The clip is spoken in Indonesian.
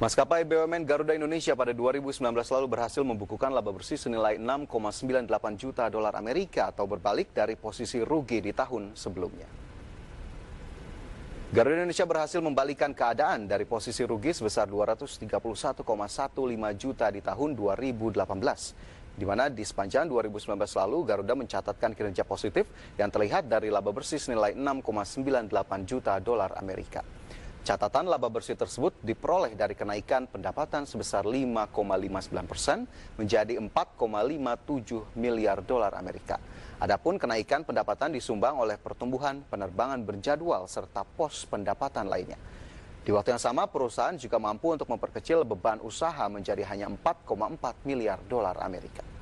Maskapai BUMN Garuda Indonesia pada 2019 lalu berhasil membukukan laba bersih senilai 6,98 juta dolar Amerika atau berbalik dari posisi rugi di tahun sebelumnya. Garuda Indonesia berhasil membalikan keadaan dari posisi rugi sebesar 231,15 juta di tahun 2018, di mana di sepanjang 2019 lalu Garuda mencatatkan kinerja positif yang terlihat dari laba bersih senilai 6,98 juta dolar Amerika. Catatan laba bersih tersebut diperoleh dari kenaikan pendapatan sebesar 5,59 persen menjadi 4,57 miliar dolar Amerika. Adapun kenaikan pendapatan disumbang oleh pertumbuhan penerbangan berjadwal serta pos pendapatan lainnya. Di waktu yang sama, perusahaan juga mampu untuk memperkecil beban usaha menjadi hanya 4,4 miliar dolar Amerika.